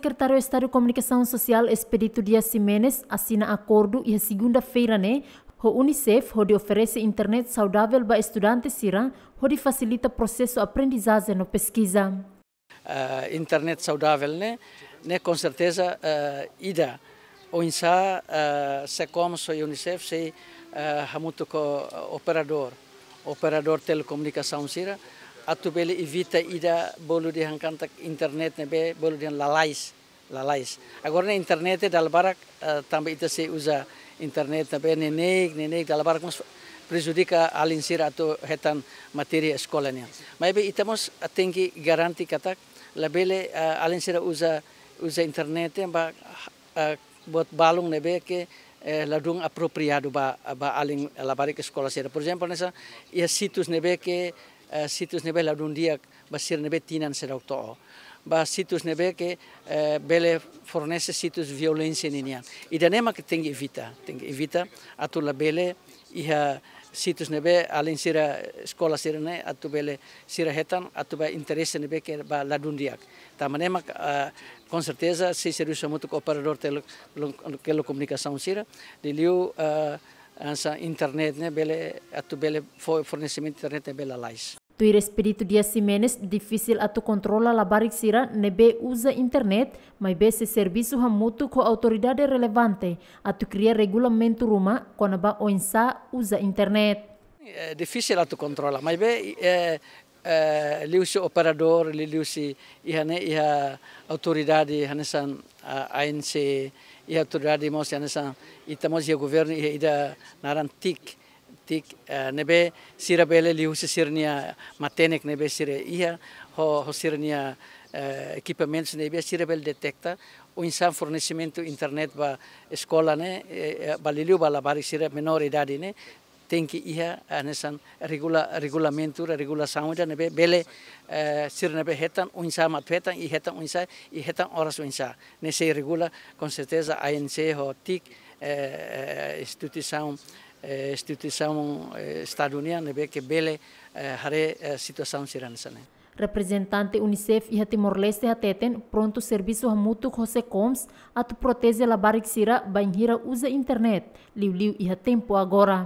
secretário de Estado de Comunicação Social Expedito Dias Simenes assina acordo e segunda-feira, né? O Unicef ho oferece internet saudável para estudantes irá, ho facilita o processo aprendizagem na pesquisa. Uh, internet saudável, né? né? Com certeza, uh, ida. O INSA, uh, eh, como e Unicef, se uh, muito co operador, operador telecomunicação sira, atu bele evita ida bolu dihan kantak internet nebe bolu dihan lalais lalais agora internet e dalbarak uh, eh, tambah ita se usa internet nebe nenek nenek dalbarak mas prejudica alinsir atu hetan materi sekolahnya. mabe ita mos atengi garanti katak labele uh, eh, alinsir usa uza internet e ba eh, buat balung nebe ke eh, ladung apropriado ba ba aling labarik sekolah sira por exemplo nessa ya situs nebe ke Eh, situs nebe la dundia basir nebe tinan se dauto ba situs nebe ke uh, eh, bele fornece situs e ninian idanema ke tengi evita tem evita atu la bele iha situs nebe alin sira sekolah sira ne atu bele sira hetan atu ba interesse nebe ke ba ladundiak tamanema uh, com certeza se serviço muito cooperador tele, tele, telecomunicação sira diliu uh, eh, essa internet né bele atu bele fornecimento internet é bela lais Tuir espírito de Simenes assim difícil tu controla la barik sira nebe usa internet, mas be se serviço hamutu com autoridade relevante tu cria regulamento ruma quando ba oinsa usa internet. É difícil tu controla, mas be é, Eh, liu liusi operador, liusi si iha autoridade hanesan uh, ANC, iha autoridade mos hanesan itamos iha governo iha ida naran tik tik uh, nebe sira bele liusi sirnia matenek nebe sira iha ho, ho sirnia uh, e, equipamentos nebe sira bele detecta o insan fornecimento internet ba escola ne eh, ba liliu ba labari sira menor idade ne tem que ir a nessa regula regulamento regulação já nebe bele eh, sir nebe hetan unsa matvetan e hetan unsa e hetan horas unsa nesse regula com certeza a ANC ho TIC eh, instituição eh, instituição estaduniana que bele hare situação né representante UNICEF e Timor-Leste ateten pronto serviço mútuo José Combs ato protege la barixira banhira usa internet. Liu liu e tempo agora.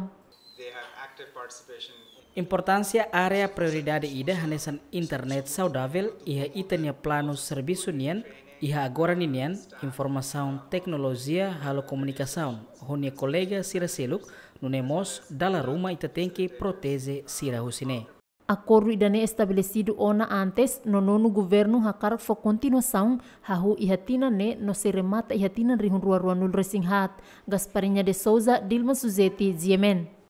Importância área prioridade ida hanesan internet saudável iha itania plano serviço nian iha agora nian informação tecnologia halo comunicação hone colega sira seluk nunemos dala ruma ita tenke protese sira husine. Acordo idane estabelecido ona antes no nono governo hakar fo continuação hahu ihatina ne no se remata ihatina rihun rua rua nul resinghat. gasparinha de Souza, Dilma Suzeti, ziemen.